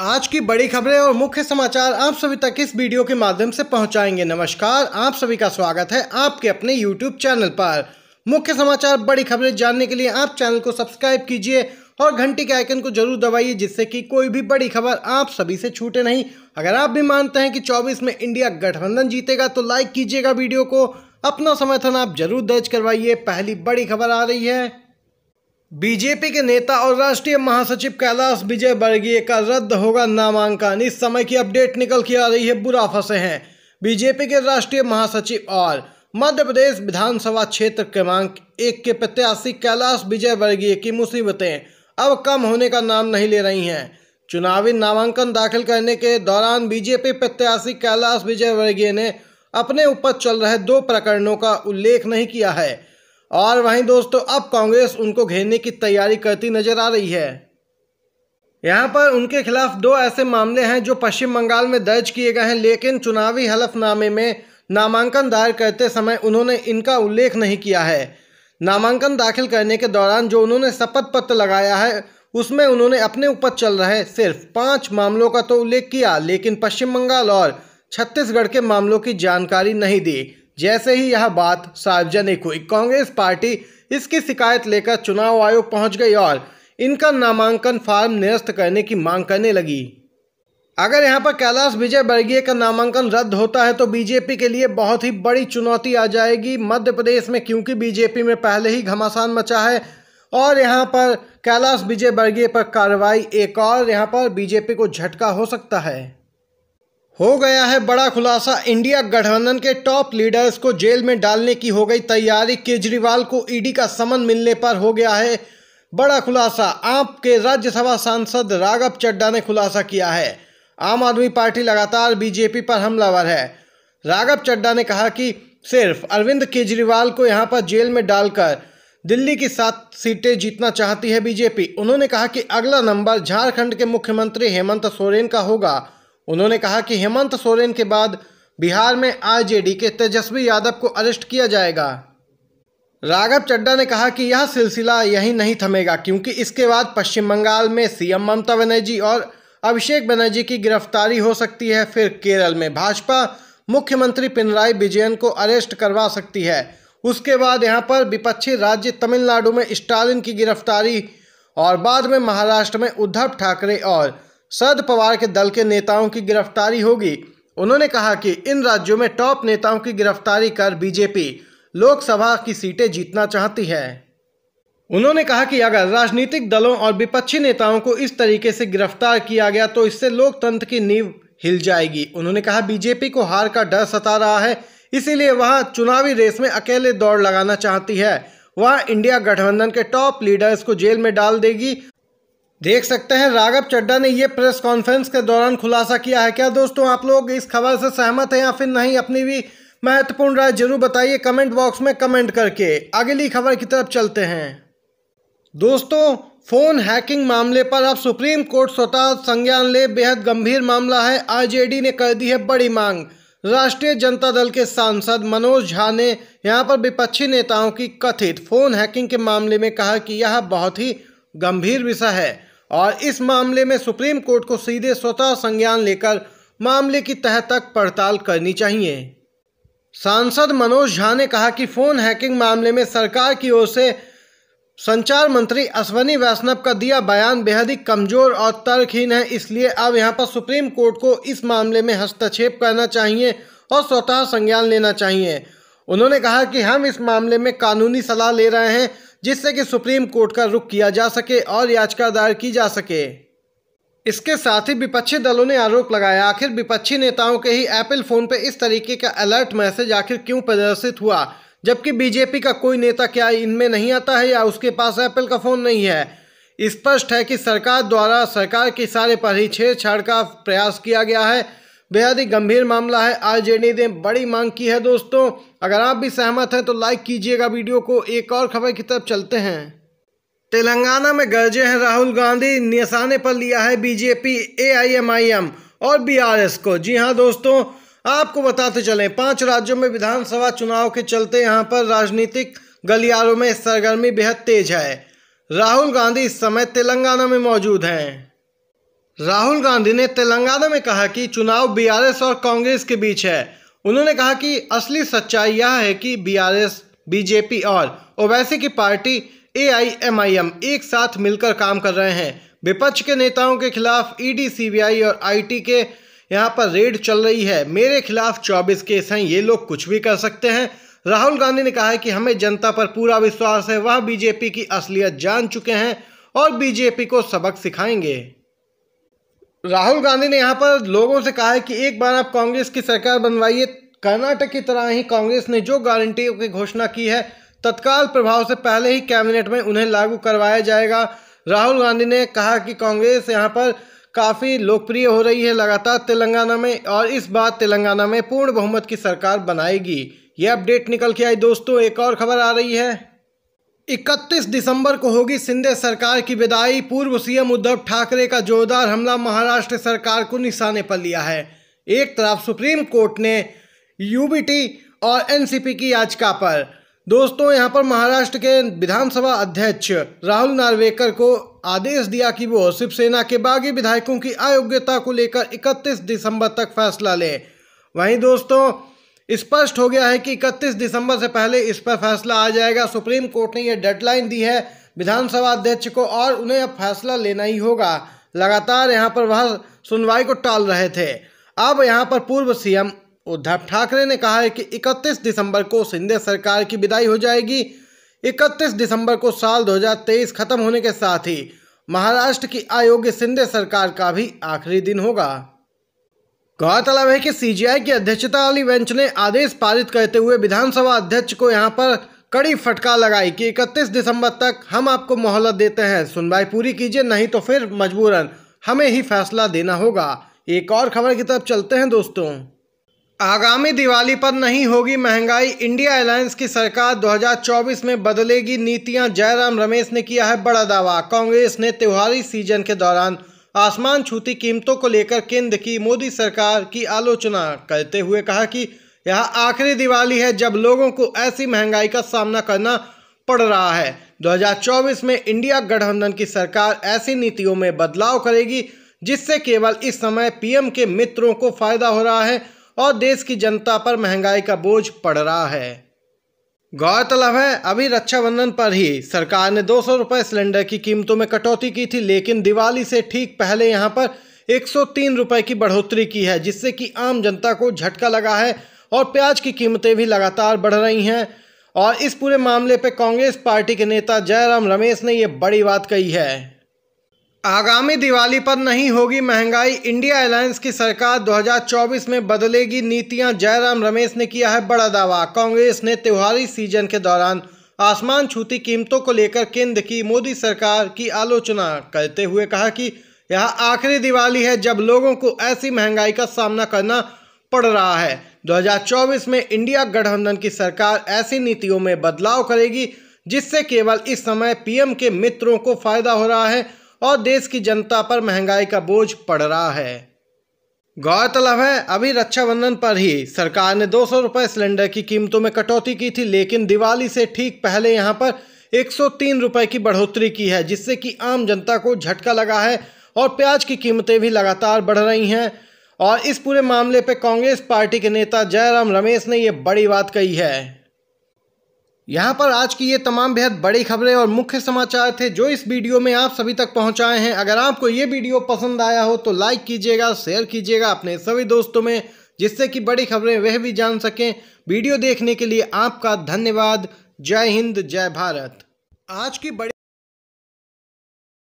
आज की बड़ी खबरें और मुख्य समाचार आप सभी तक इस वीडियो के माध्यम से पहुंचाएंगे नमस्कार आप सभी का स्वागत है आपके अपने YouTube चैनल पर मुख्य समाचार बड़ी खबरें जानने के लिए आप चैनल को सब्सक्राइब कीजिए और घंटी के आइकन को जरूर दबाइए जिससे कि कोई भी बड़ी खबर आप सभी से छूटे नहीं अगर आप भी मानते हैं कि चौबीस में इंडिया गठबंधन जीतेगा तो लाइक कीजिएगा वीडियो को अपना समर्थन आप जरूर दर्ज करवाइए पहली बड़ी खबर आ रही है बीजेपी के नेता और राष्ट्रीय महासचिव कैलाश विजय वर्गीय का रद्द होगा नामांकन इस समय की अपडेट निकल के आ रही है बुरा फंसे हैं बीजेपी के राष्ट्रीय महासचिव और मध्य प्रदेश विधानसभा क्षेत्र क्रमांक एक के प्रत्याशी कैलाश विजय वर्गीय की मुसीबतें अब कम होने का नाम नहीं ले रही हैं चुनावी नामांकन दाखिल करने के दौरान बीजेपी प्रत्याशी कैलाश विजय वर्गीय ने अपने ऊपर चल रहे दो प्रकरणों का उल्लेख नहीं किया है और वहीं दोस्तों अब कांग्रेस उनको घेरने की तैयारी करती नजर आ रही है यहाँ पर उनके खिलाफ दो ऐसे मामले हैं जो पश्चिम बंगाल में दर्ज किए गए हैं लेकिन चुनावी हलफनामे में नामांकन दायर करते समय उन्होंने इनका उल्लेख नहीं किया है नामांकन दाखिल करने के दौरान जो उन्होंने शपथ पत्र लगाया है उसमें उन्होंने अपने ऊपर चल रहे सिर्फ पाँच मामलों का तो उल्लेख किया लेकिन पश्चिम बंगाल और छत्तीसगढ़ के मामलों की जानकारी नहीं दी जैसे ही यह बात सार्वजनिक हुई कांग्रेस पार्टी इसकी शिकायत लेकर चुनाव आयोग पहुंच गई और इनका नामांकन फार्म निरस्त करने की मांग करने लगी अगर यहाँ पर कैलाश विजय वर्गीय का नामांकन रद्द होता है तो बीजेपी के लिए बहुत ही बड़ी चुनौती आ जाएगी मध्य प्रदेश में क्योंकि बीजेपी में पहले ही घमासान मचा है और यहाँ पर कैलाश विजय वर्गीय पर कार्रवाई एक और यहाँ पर बीजेपी को झटका हो सकता है हो गया है बड़ा खुलासा इंडिया गठबंधन के टॉप लीडर्स को जेल में डालने की हो गई तैयारी केजरीवाल को ईडी का समन मिलने पर हो गया है बड़ा खुलासा आप के राज्यसभा सांसद राघव चड्डा ने खुलासा किया है आम आदमी पार्टी लगातार बीजेपी पर हमलावर है राघव चड्डा ने कहा कि सिर्फ अरविंद केजरीवाल को यहाँ पर जेल में डालकर दिल्ली की सात सीटें जीतना चाहती है बीजेपी उन्होंने कहा कि अगला नंबर झारखंड के मुख्यमंत्री हेमंत सोरेन का होगा उन्होंने कहा कि हेमंत सोरेन के बाद बिहार में आरजेडी के तेजस्वी यादव को अरेस्ट किया जाएगा राघव चड्डा ने कहा कि यह सिलसिला यहीं नहीं थमेगा क्योंकि इसके बाद पश्चिम बंगाल में सीएम ममता बनर्जी और अभिषेक बनर्जी की गिरफ्तारी हो सकती है फिर केरल में भाजपा मुख्यमंत्री पिनराई विजयन को अरेस्ट करवा सकती है उसके बाद यहां पर विपक्षी राज्य तमिलनाडु में स्टालिन की गिरफ्तारी और बाद में महाराष्ट्र में उद्धव ठाकरे और शरद पवार के दल के नेताओं की गिरफ्तारी होगी उन्होंने कहा कि इन राज्यों में टॉप नेताओं की गिरफ्तारी कर बीजेपी लोकसभा की सीटें जीतना चाहती है उन्होंने कहा कि अगर राजनीतिक दलों और विपक्षी नेताओं को इस तरीके से गिरफ्तार किया गया तो इससे लोकतंत्र की नींव हिल जाएगी उन्होंने कहा बीजेपी को हार का डर सता रहा है इसीलिए वह चुनावी रेस में अकेले दौड़ लगाना चाहती है वह इंडिया गठबंधन के टॉप लीडर्स को जेल में डाल देगी देख सकते हैं राघव चड्डा ने ये प्रेस कॉन्फ्रेंस के दौरान खुलासा किया है क्या दोस्तों आप लोग इस खबर से सहमत हैं या फिर नहीं अपनी भी महत्वपूर्ण राय जरूर बताइए कमेंट बॉक्स में कमेंट करके अगली खबर की तरफ चलते हैं दोस्तों फोन हैकिंग मामले पर अब सुप्रीम कोर्ट स्वतः संज्ञान ले बेहद गंभीर मामला है आरजेडी ने कर दी है बड़ी मांग राष्ट्रीय जनता दल के सांसद मनोज झा ने यहां पर विपक्षी नेताओं की कथित फोन हैकिंग के मामले में कहा कि यह बहुत ही गंभीर विषय है और इस मामले में सुप्रीम कोर्ट को सीधे स्वतः संज्ञान लेकर मामले की तह तक पड़ताल करनी चाहिए सांसद मनोज झा ने कहा कि फ़ोन हैकिंग मामले में सरकार की ओर से संचार मंत्री अश्वनी वैष्णव का दिया बयान बेहद ही कमज़ोर और तर्कहीन है इसलिए अब यहां पर सुप्रीम कोर्ट को इस मामले में हस्तक्षेप करना चाहिए और स्वतः संज्ञान लेना चाहिए उन्होंने कहा कि हम इस मामले में कानूनी सलाह ले रहे हैं जिससे कि सुप्रीम कोर्ट का रुख किया जा सके और याचिका दायर की जा सके इसके साथ ही विपक्षी दलों ने आरोप लगाया आखिर विपक्षी नेताओं के ही एप्पल फ़ोन पर इस तरीके का अलर्ट मैसेज आखिर क्यों प्रदर्शित हुआ जबकि बीजेपी का कोई नेता क्या इनमें नहीं आता है या उसके पास एप्पल का फ़ोन नहीं है स्पष्ट है कि सरकार द्वारा सरकार के सारे पर ही छेड़छाड़ का प्रयास किया गया है बेहद ही गंभीर मामला है आरजेडी ने बड़ी मांग की है दोस्तों अगर आप भी सहमत हैं तो लाइक कीजिएगा वीडियो को एक और खबर की तरफ चलते हैं तेलंगाना में गरजे हैं राहुल गांधी निशाने पर लिया है बीजेपी एआईएमआईएम और बीआरएस को जी हाँ दोस्तों आपको बताते चलें पांच राज्यों में विधानसभा चुनाव के चलते यहाँ पर राजनीतिक गलियारों में सरगर्मी बेहद तेज है राहुल गांधी इस समय तेलंगाना में मौजूद हैं राहुल गांधी ने तेलंगाना में कहा कि चुनाव बीआरएस और कांग्रेस के बीच है उन्होंने कहा कि असली सच्चाई यह है कि बीआरएस बीजेपी और ओवैसी e की पार्टी एआईएमआईएम एक साथ मिलकर काम कर रहे हैं विपक्ष के नेताओं के खिलाफ ईडी e सीबीआई और आईटी के यहाँ पर रेड चल रही है मेरे खिलाफ 24 केस हैं ये लोग कुछ भी कर सकते हैं राहुल गांधी ने कहा है कि हमें जनता पर पूरा विश्वास है वह बीजेपी की असलियत जान चुके हैं और बीजेपी को सबक सिखाएंगे राहुल गांधी ने यहाँ पर लोगों से कहा है कि एक बार आप कांग्रेस की सरकार बनवाइए कर्नाटक की तरह ही कांग्रेस ने जो गारंटी की घोषणा की है तत्काल प्रभाव से पहले ही कैबिनेट में उन्हें लागू करवाया जाएगा राहुल गांधी ने कहा कि कांग्रेस यहाँ पर काफ़ी लोकप्रिय हो रही है लगातार तेलंगाना में और इस बार तेलंगाना में पूर्ण बहुमत की सरकार बनाएगी ये अपडेट निकल के आई दोस्तों एक और खबर आ रही है इकतीस दिसंबर को होगी सिंधे सरकार की विदाई पूर्व सीएम उद्धव ठाकरे का जोरदार हमला महाराष्ट्र सरकार को निशाने पर लिया है एक तरफ सुप्रीम कोर्ट ने यूबीटी और एनसीपी की याचिका पर दोस्तों यहां पर महाराष्ट्र के विधानसभा अध्यक्ष राहुल नार्वेकर को आदेश दिया कि वो शिवसेना के बागी विधायकों की अयोग्यता को लेकर 31 दिसंबर तक फैसला ले वहीं दोस्तों स्पष्ट हो गया है कि 31 दिसंबर से पहले इस पर फैसला आ जाएगा सुप्रीम कोर्ट ने यह डेडलाइन दी है विधानसभा अध्यक्ष को और उन्हें अब फैसला लेना ही होगा लगातार यहाँ पर वह सुनवाई को टाल रहे थे अब यहाँ पर पूर्व सीएम उद्धव ठाकरे ने कहा है कि 31 दिसंबर को सिंधे सरकार की विदाई हो जाएगी 31 दिसंबर को साल 2023 खत्म होने के साथ ही महाराष्ट्र की अयोग्य सिंधे सरकार का भी आखिरी दिन होगा गौरतलब है कि सीजीआई की अध्यक्षता वाली बेंच ने आदेश पारित करते हुए विधानसभा अध्यक्ष को यहां पर कड़ी फटकार लगाई कि 31 दिसंबर तक हम आपको मोहलत देते हैं सुनवाई पूरी कीजिए नहीं तो फिर मजबूरन हमें ही फैसला देना होगा एक और खबर की तरफ चलते हैं दोस्तों आगामी दिवाली पर नहीं होगी महंगाई इंडिया एयरलाइंस की सरकार 2024 में बदलेगी नीतियां जयराम रमेश ने किया है बड़ा दावा कांग्रेस ने त्योहारी सीजन के दौरान आसमान छूती कीमतों को लेकर केंद्र की मोदी सरकार की आलोचना करते हुए कहा कि यह आखिरी दिवाली है जब लोगों को ऐसी महंगाई का सामना करना पड़ रहा है 2024 में इंडिया गठबंधन की सरकार ऐसी नीतियों में बदलाव करेगी जिससे केवल इस समय पीएम के मित्रों को फायदा हो रहा है और देश की जनता पर महंगाई का बोझ पड़ रहा है गौरतलब है अभी रक्षाबंधन पर ही सरकार ने दो सौ रुपये सिलेंडर की कीमतों में कटौती की थी लेकिन दिवाली से ठीक पहले यहां पर एक सौ तीन रुपये की बढ़ोतरी की है जिससे कि आम जनता को झटका लगा है और प्याज की कीमतें भी लगातार बढ़ रही हैं और इस पूरे मामले पर कांग्रेस पार्टी के नेता जयराम रमेश ने ये बड़ी बात कही है आगामी दिवाली पर नहीं होगी महंगाई इंडिया अलायंस की सरकार 2024 में बदलेगी नीतियां जयराम रमेश ने किया है बड़ा दावा कांग्रेस ने त्योहारी सीजन के दौरान आसमान छूती कीमतों को लेकर केंद्र की मोदी सरकार की आलोचना करते हुए कहा कि यह आखिरी दिवाली है जब लोगों को ऐसी महंगाई का सामना करना पड़ रहा है 2024 में इंडिया गठबंधन की सरकार ऐसी नीतियों में बदलाव करेगी जिससे केवल इस समय पीएम के मित्रों को फायदा हो रहा है और देश की जनता पर महंगाई का बोझ पड़ रहा है गौरतलब है अभी रक्षाबंधन पर ही सरकार ने दो सौ रुपये सिलेंडर की कीमतों में कटौती की थी लेकिन दिवाली से ठीक पहले यहाँ पर 103 रुपए की बढ़ोतरी की है जिससे कि आम जनता को झटका लगा है और प्याज की कीमतें भी लगातार बढ़ रही हैं और इस पूरे मामले पर कांग्रेस पार्टी के नेता जयराम रमेश ने ये बड़ी बात कही है यहाँ पर आज की ये तमाम बेहद बड़ी खबरें और मुख्य समाचार थे जो इस वीडियो में आप सभी तक पहुँचाए हैं अगर आपको ये वीडियो पसंद आया हो तो लाइक कीजिएगा शेयर कीजिएगा अपने सभी दोस्तों में जिससे कि बड़ी खबरें वह भी जान सकें वीडियो देखने के लिए आपका धन्यवाद जय हिंद जय भारत आज की बड़ी